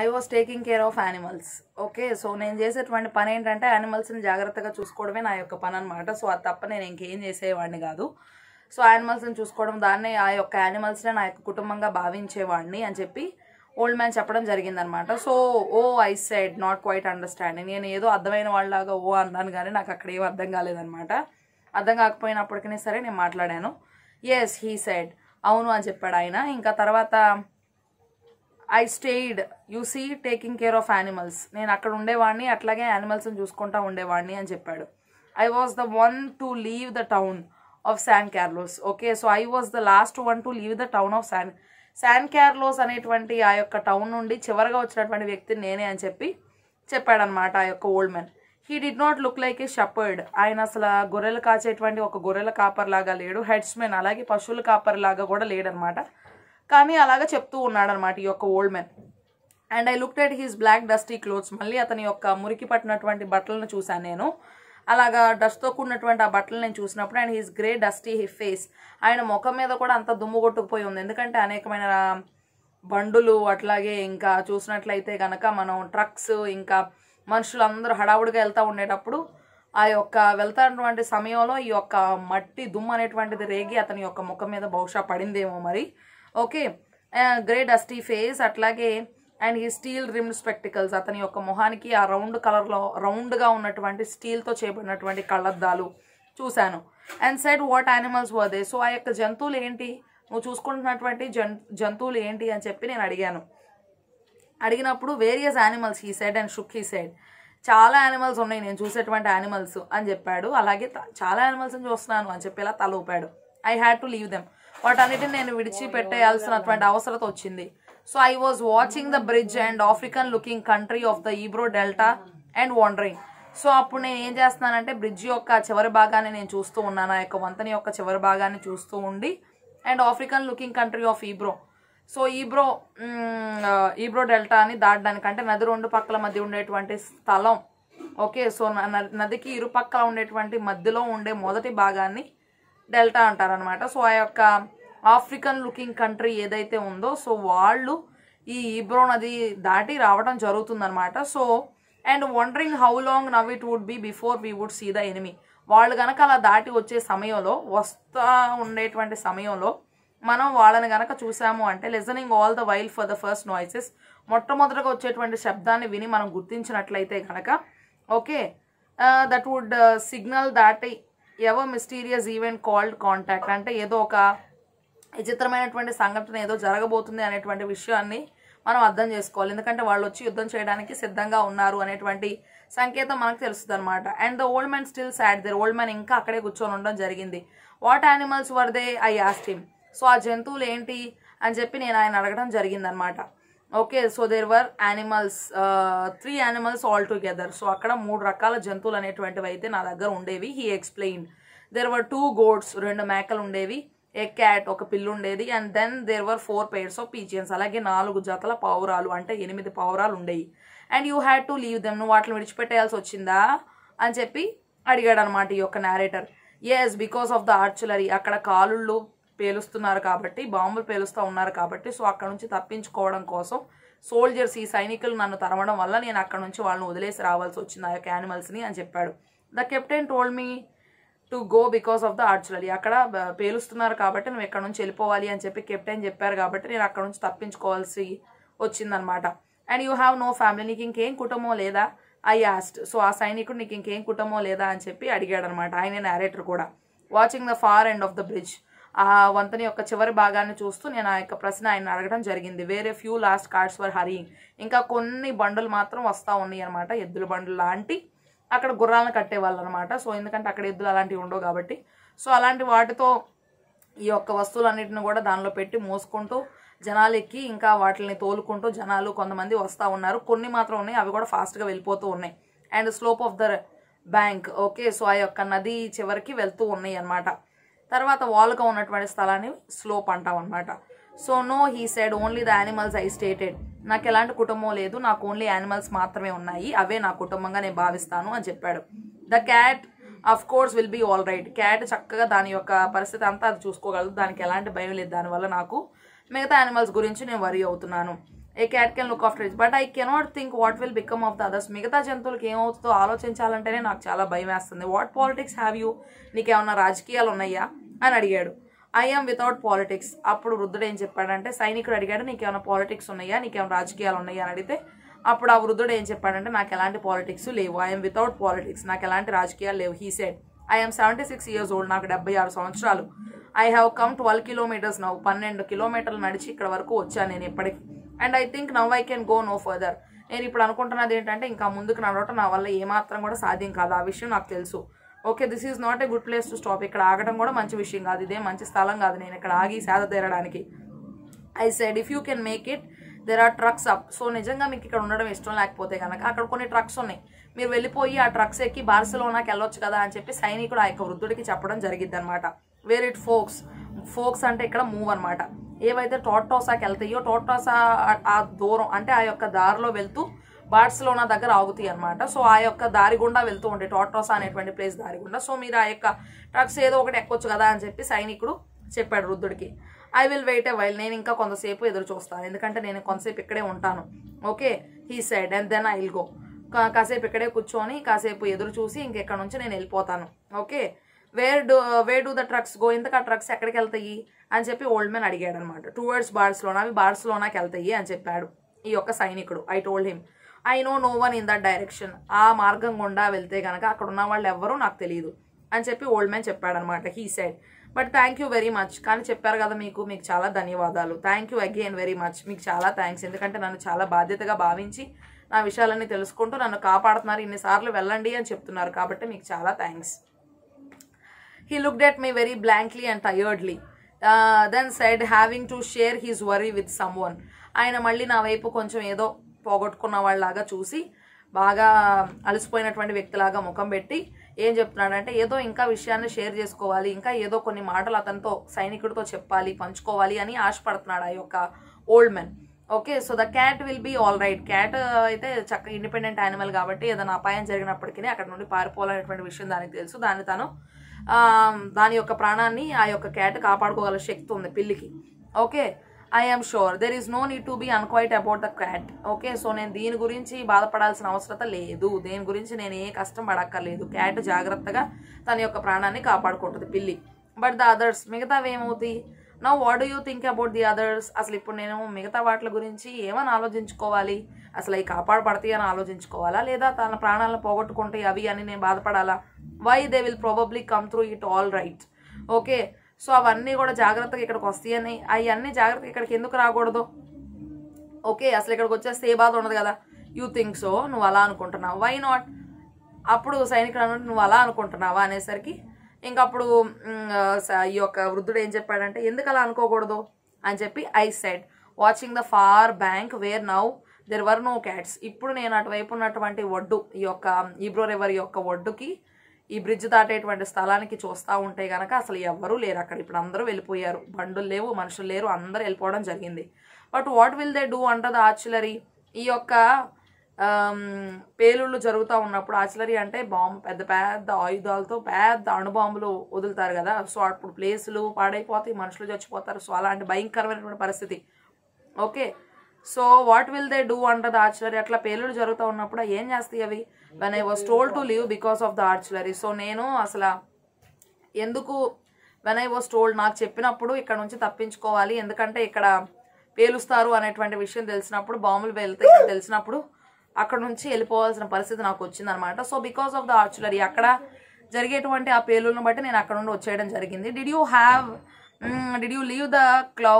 I was taking care of animals okay so నేను చేసేటువంటి పని ఏంటంటే యానిమల్స్ని జాగ్రత్తగా చూసుకోవడమే నా యొక్క పని అనమాట సో అది తప్ప నేను ఇంకేం చేసేవాడిని కాదు సో యానిమల్స్ని చూసుకోవడం దాన్ని ఆ యొక్క యానిమల్స్నే నా యొక్క కుటుంబంగా భావించేవాడిని అని చెప్పి ఓల్డ్ మ్యాన్ చెప్పడం జరిగిందనమాట so oh I said not quite understanding నేను ఏదో అర్థమైన వాళ్ళలాగా ఓ oh, అన్నాను కానీ నాకు అక్కడ ఏం అర్థం కాలేదనమాట అర్థం కాకపోయినప్పటికీ సరే నేను మాట్లాడాను ఎస్ హీ సైడ్ అవును అని చెప్పాడు ఆయన ఇంకా తర్వాత I stayed you see taking care of animals నేను అక్కడ ఉండేవాడిని అట్లాగే యానిమల్స్ని చూసుకుంటా ఉండేవాడిని అని చెప్పాడు I was the one to leave the town of San Carlos okay so I was the last one to leave the town of San San Carlos అనేటువంటి ఆ యొక్క టౌన్ నుండి చివరిగా వచ్చినటువంటి వ్యక్తి నేనే అని చెప్పి చెప్పాడనమాట ఆ యొక్క old man he did not look like a shepherd ఆయన అసలు గొర్రెలు కాచేటువంటి ఒక గొర్రెల కాపర్ లాగా లేడు హెడ్స్మెన్ అలాగే పశువుల కాపర్ లాగా కూడా లేడనమాట కానీ అలాగా చెప్తూ ఉన్నాడు అనమాట ఈ యొక్క old men and I look at his black dusty clothes మళ్ళీ అతని యొక్క మురికి పట్టినటువంటి బట్టలను చూశాను నేను అలాగా డస్ట్తో కూడినటువంటి ఆ బట్టలు నేను చూసినప్పుడు and his grey dusty he face ఆయన ముఖం మీద కూడా అంత దుమ్ము కొట్టుకుపోయి ఉంది ఎందుకంటే అనేకమైన బండులు అట్లాగే ఇంకా చూసినట్లయితే కనుక మనం ట్రక్స్ ఇంకా మనుషులు అందరూ హడావుడిగా వెళ్తూ ఉండేటప్పుడు ఆ యొక్క వెళ్తున్నటువంటి సమయంలో ఈ యొక్క మట్టి దుమ్ము అనేటువంటిది రేగి అతని యొక్క ముఖం మీద బహుశా పడిందేమో మరి ఓకే గ్రే డస్టీ ఫేస్ అట్లాగే అండ్ ఈ స్టీల్ రిమ్డ్ స్పెక్టికల్స్ అతని యొక్క మొహానికి ఆ రౌండ్ కలర్లో రౌండ్గా ఉన్నటువంటి స్టీల్తో చేయబడినటువంటి కళ్ళద్దాలు చూశాను అండ్ సెడ్ వాట్ యానిమల్స్ వదే సో ఆ యొక్క జంతువులు ఏంటి నువ్వు చూసుకుంటున్నటువంటి జన్ జంతువులు ఏంటి అని చెప్పి నేను అడిగాను అడిగినప్పుడు వేరియస్ యానిమల్స్ ఈ సైడ్ అండ్ షుక్ ఈ సైడ్ చాలా యానిమల్స్ ఉన్నాయి నేను చూసేటువంటి యానిమల్స్ అని చెప్పాడు అలాగే చాలా యానిమల్స్ని చూస్తున్నాను అని చెప్పి ఇలా తల ఊపాడు I had to leave them వాటన్నిటిని నేను విడిచిపెట్టేయాల్సినటువంటి అవసరత వచ్చింది so I was watching the bridge and African looking country of the Ebro delta and wondering so అప్పుడు నేను ఏం చేస్తున్నానంటే బ్రిడ్జ్ యొక్క చివరి భాగాన్ని నేను చూస్తూ ఉన్నాను ఆ యొక్క వంతని యొక్క చివరి భాగాన్ని చూస్తూ ఉండి and African looking country of Ebro so Ebro Ebro delta అని దాటడానికి అంటే నది రెండు పక్కల మధ్య ఉండేటువంటి స్థలం ఓకే సో నదికి ఇరుపక్కల ఉండేటువంటి మధ్యలో ఉండే మొదటి భాగాన్ని డెల్టా అంటారనమాట సో ఆ యొక్క ఆఫ్రికన్ లుకింగ్ కంట్రీ ఏదైతే ఉందో సో వాళ్ళు ఈ ఈబ్రో నది దాటి రావడం జరుగుతుందనమాట so and wondering how long now it would be before we would see the enemy వాళ్ళు కనుక అలా దాటి వచ్చే సమయంలో వస్తా ఉండేటువంటి సమయంలో మనం వాళ్ళని కనుక చూసాము అంటే listening all the while for the first noises మొట్టమొదటగా వచ్చేటువంటి శబ్దాన్ని విని మనం గుర్తించినట్లయితే కనుక okay that would signal that ever mysterious event called contact అంటే ఏదో ఒక విచిత్రమైనటువంటి సంఘటన ఏదో జరగబోతుంది అనేటువంటి విషయాన్ని మనం అర్థం చేసుకోవాలి ఎందుకంటే వాళ్ళు వచ్చి యుద్ధం చేయడానికి సిద్ధంగా ఉన్నారు అనేటువంటి సంకేతం మనకు తెలుస్తుంది అనమాట and the old man still sat there old man ఇంకా అక్కడే కూర్చొని ఉండడం జరిగింది what animals were they I asked so ఆ జంతువులు ఏంటి అని చెప్పి నేను ఆయన అడగడం జరిగిందనమాట okay so there were animals three animals all together so అక్కడ మూడు రకాల జంతువులు అనేటువంటివి అయితే నా దగ్గర ఉండేవి he explained there were two goats రెండు మేకలు ఉండేవి ఏ క్యాట్ ఒక పిల్లు ఉండేది and then there were four pairs of pigeons అలాగే నాలుగు జతల పావురాలు అంటే ఎనిమిది పావురాలు ఉండేవి and you had to leave them నువ్వు వాటిని విడిచిపెట్టేయాల్సి వచ్చిందా అని చెప్పి అడిగాడు అనమాట ఈ యొక్క narrator yes because of the artillery అక్కడ కాలుళ్ళు పేలుస్తున్నారు కాబట్టి బాంబులు పేలుస్తూ ఉన్నారు కాబట్టి సో అక్కడ నుంచి తప్పించుకోవడం కోసం సోల్జర్స్ ఈ సైనికులు నన్ను తరవడం వల్ల నేను అక్కడ నుంచి వాళ్ళని వదిలేసి రావాల్సి వచ్చింది ఆ యొక్క యానిమల్స్ని అని చెప్పాడు the captain told me to go because of the artillery అక్కడ పేలుస్తున్నారు కాబట్టి నువ్వు ఎక్కడ నుంచి వెళ్ళిపోవాలి అని చెప్పి కెప్టెన్ చెప్పారు కాబట్టి నేను అక్కడ నుంచి తప్పించుకోవాల్సి వచ్చిందనమాట and you have no family నీకు ఇంకేం కుటుంబం లేదా ఐ యాస్ట్ సో ఆ సైనికుడు నీకు ఇంకేం కుటుంబం లేదా అని చెప్పి అడిగాడు అనమాట ఆయన నేరేటర్ కూడా watching the far end of the bridge ఆ వంతని యొక్క చివరి భాగాన్ని చూస్తూ నేను ఆ యొక్క ప్రశ్న ఆయన అడగడం జరిగింది వేరే few last carts were hurrying ఇంకా కొన్ని బండులు మాత్రం వస్తూ ఉన్నాయి అనమాట ఎద్దుల బండ్లు లాంటి అక్కడ గుర్రాలను కట్టేవాళ్ళు అనమాట సో ఎందుకంటే అక్కడ ఎద్దులు అలాంటివి ఉండవు కాబట్టి సో అలాంటి వాటితో ఈ యొక్క వస్తువులన్నింటిని కూడా దానిలో పెట్టి మోసుకుంటూ జనాలు ఎక్కి ఇంకా వాటిని తోలుకుంటూ జనాలు కొంతమంది వస్తూ ఉన్నారు కొన్ని మాత్రం ఉన్నాయి అవి కూడా ఫాస్ట్గా వెళ్ళిపోతూ ఉన్నాయి and slope of the bank okay so ఆ యొక్క నది చివరికి వెళ్తూ ఉన్నాయి అనమాట తర్వాత వాల్గా ఉన్నటువంటి స్థలాన్ని స్లోప్ అంటాం అనమాట so no he said only the animals I stated నాకు ఎలాంటి కుటుంబం లేదు నాకు ఓన్లీ యానిమల్స్ మాత్రమే ఉన్నాయి అవే నా కుటుంబంగా నేను భావిస్తాను అని చెప్పాడు the cat of course will be all right cat చక్కగా దాని యొక్క పరిస్థితి అంతా అది చూసుకోగలదు దానికి ఎలాంటి భయం లేదు దానివల్ల నాకు మిగతా యానిమల్స్ గురించి నేను వరి అవుతున్నాను a cat can look after it but I cannot think what will become of the others మిగతా జంతువులకి ఏమవుతుందో ఆలోచించాలంటేనే నాకు చాలా భయం వేస్తుంది వాట్ పాలిటిక్స్ హ్యావ్ యూ నీకేమన్నా రాజకీయాలు ఉన్నాయా అని అడిగాడు ఐ ఆమ్ వితౌట్ పాలిటిక్స్ అప్పుడు వృద్ధుడు ఏం చెప్పాడంటే సైనికుడు అడిగాడు నీకేమైనా పాలిటిక్స్ ఉన్నాయా నీకేమైనా రాజకీయాలు ఉన్నాయా అని అడిగితే అప్పుడు ఆ వృద్ధుడు ఏం చెప్పాడంటే నాకు ఎలాంటి పాలిటిక్స్ లేవు ఐఎమ్ వితౌట్ పాలిటిక్స్ నాకు ఎలాంటి రాజకీయాలు లేవు he said I'm seventy six years old నాకు డెబ్బై ఆరు సంవత్సరాలు I have come twelve kilometers నవ్వు పన్నెండు కిలోమీటర్లు నడిచి ఇక్కడ వరకు వచ్చాను నేను ఇప్పటికి and I think now I can go no further నేను ఇప్పుడు అనుకుంటున్నది ఏంటంటే ఇంకా ముందుకు నడవటం నా వల్ల ఏమాత్రం కూడా సాధ్యం కాదు ఆ విషయం నాకు తెలుసు okay this is not a good place to stop ఇక్కడ ఆగడం కూడా మంచి విషయం కాదు ఇదే మంచి స్థలం కాదు నేను ఇక్కడ ఆగి సేద తీరడానికి I said if you can make it there are trucks up so నిజంగా మీకు ఇక్కడ ఉండడం ఇష్టం లేకపోతే కనుక అక్కడ కొన్ని ట్రక్స్ ఉన్నాయి మీరు వెళ్ళిపోయి ఆ ట్రక్స్ ఎక్కి బార్సలోనాకి వెళ్ళొచ్చు కదా అని చెప్పి సైనికుడు ఆ యొక్క వృద్ధుడికి చెప్పడం జరిగిద్ది అనమాట వేర్ ఇట్ ఫోక్స్ ఫోక్స్ అంటే ఇక్కడ మూవ్ అనమాట ఏవైతే టోటోసాకి వెళ్తాయో టోటోసా ఆ దూరం అంటే ఆ యొక్క దారిలో వెళ్తూ బార్సిలోనా దగ్గర ఆగుతాయి అనమాట సో ఆ యొక్క దారి గుండా వెళ్తూ ఉండే టోటోసా అనేటువంటి ప్లేస్ దారి గుండా సో మీరు ఆ యొక్క ట్రక్స్ ఏదో ఒకటి ఎక్కొచ్చు కదా అని చెప్పి సైనికుడు చెప్పాడు రుద్రుడికి ఐ విల్ వెయిట్ వైల్ నేను ఇంకా కొంతసేపు ఎదురు చూస్తాను ఎందుకంటే నేను కొంతసేపు ఇక్కడే ఉంటాను okay he said and then I will go కాసేపు ఇక్కడే కూర్చొని కాసేపు ఎదురు చూసి ఇంకెక్కడ నుంచి నేను వెళ్ళిపోతాను okay where do where do the trucks go ఇంతకు ఆ ట్రక్స్ ఎక్కడికి వెళ్తాయి అని చెప్పి ఓల్డ్ మ్యాన్ అడిగాడు అనమాట టువర్డ్స్ బార్స్లోనా అవి బార్స్లోనాకి వెళ్తాయి అని చెప్పాడు ఈ యొక్క సైనికుడు I told him I know no one in that direction ఆ మార్గం గుండా వెళ్తే కనుక అక్కడ ఉన్న వాళ్ళు ఎవరూ నాకు తెలియదు అని చెప్పి ఓల్డ్ మ్యాన్ చెప్పాడనమాట he said but thank you very much కానీ చెప్పారు కదా మీకు మీకు చాలా ధన్యవాదాలు thank you again very much మీకు చాలా థ్యాంక్స్ ఎందుకంటే నన్ను చాలా బాధ్యతగా భావించి నా విషయాలన్నీ తెలుసుకుంటూ నన్ను కాపాడుతున్నారు ఇన్నిసార్లు వెళ్ళండి అని చెప్తున్నారు కాబట్టి మీకు చాలా thanks He looked at me very blankly and tiredly. Then uh, then said, having share share worry with with someone. ఆయన మళ్ళీ నా వైపు కొంచెం ఏదో పోగొట్టుకున్న వాళ్ళలాగా చూసి బాగా అలసిపోయినటువంటి వ్యక్తిలాగా ముఖం పెట్టి ఏం చెప్తున్నాడంటే ఏదో ఇంకా విషయాన్ని షేర్ చేసుకోవాలి ఇంకా ఏదో కొన్ని మాటలు అతనితో సైనికుడితో చెప్పాలి పంచుకోవాలి అని ఆశపడుతున్నాడు ఆ యొక్క old men okay so the cat will be all right cat అయితే చక్క ఇండిపెండెంట్ యానిమల్ కాబట్టి ఏదైనా అపాయం జరిగినప్పటికీ అక్కడ నుండి పారిపోవాలనేటువంటి విషయం దానికి తెలుసు దాన్ని తను దాని యొక్క ప్రాణాన్ని ఆ యొక్క క్యాట్ కాపాడుకోగల శక్తి ఉంది పిల్లికి okay I'm sure there is no need to be unquiet about the cat okay so నేను దీని గురించి బాధపడాల్సిన అవసరత లేదు దేని గురించి నేను ఏ కష్టం పడక్కర్లేదు క్యాట్ జాగ్రత్తగా తన యొక్క ప్రాణాన్ని కాపాడుకుంటుంది పిల్లి బట్ ద అదర్స్ మిగతావి ఏమవుతాయి నా what do you think about the others అసలు ఇప్పుడు నేను మిగతా వాటి గురించి ఏమని ఆలోచించుకోవాలి అసలు అవి కాపాడబడతాయి అని ఆలోచించుకోవాలా లేదా తన ప్రాణాలను పోగొట్టుకుంటాయి అవి అని నేను బాధపడాలా why they will probably come through it all right okay so అవన్నీ కూడా జాగ్రత్తగా ఇక్కడికి వస్తాయని అవన్నీ జాగ్రత్తగా ఇక్కడికి ఎందుకు రాకూడదు ఓకే అసలు ఇక్కడికి వచ్చేస్తే ఏ బాధ ఉండదు కదా యూ థింక్ సో నువ్వు అలా అనుకుంటున్నావు వై నాట్ అప్పుడు సైనికులు అన్నట్టు నువ్వు అలా అనుకుంటున్నావా అనేసరికి ఇంకప్పుడు ఈ యొక్క వృద్ధుడు ఏం చెప్పాడంటే ఎందుకు అలా అనుకోకూడదు అని చెప్పి I said watching the far bank where now there were no cats ఇప్పుడు నేను అటువైపు ఉన్నటువంటి ఒడ్డు ఈ యొక్క ఈబ్రో రివర్ యొక్క ఒడ్డుకి ఈ బ్రిడ్జ్ దాటేటువంటి స్థలానికి చూస్తూ ఉంటే కనుక అసలు ఎవ్వరూ లేరు అక్కడ ఇప్పుడు అందరూ వెళ్ళిపోయారు బండులు లేవు మనుషులు లేరు అందరూ వెళ్ళిపోవడం జరిగింది but what will they do అంటది ఆర్చిలరీ ఈ యొక్క పేలుళ్ళు జరుగుతూ ఉన్నప్పుడు ఆర్చిలరీ అంటే బాంబు పెద్ద పెద్ద ఆయుధాలతో పెద్ద అణుబాంబులు వదులుతారు కదా సో అప్పుడు ప్లేసులు పాడైపోతాయి మనుషులు చచ్చిపోతారు సో అలాంటి భయంకరమైనటువంటి పరిస్థితి okay so what will they do the artillery అట్లా పేలుడు జరుగుతూ ఉన్నప్పుడు ఏం చేస్తాయి అవి when I was told to leave because of the artillery so నేను అసలు ఎందుకు వెన్ ఐ వాజ్ టోల్డ్ నాకు చెప్పినప్పుడు ఇక్కడ నుంచి తప్పించుకోవాలి ఎందుకంటే ఇక్కడ పేలుస్తారు అనేటువంటి విషయం తెలిసినప్పుడు బాంబులు పేలుతాయి తెలిసినప్పుడు అక్కడ నుంచి వెళ్ళిపోవాల్సిన పరిస్థితి నాకు వచ్చిందనమాట so because of the artillery అక్కడ జరిగేటువంటి ఆ పేలులను బట్టి నేను అక్కడ నుండి వచ్చేయడం జరిగింది did you have did you leave the క్లౌ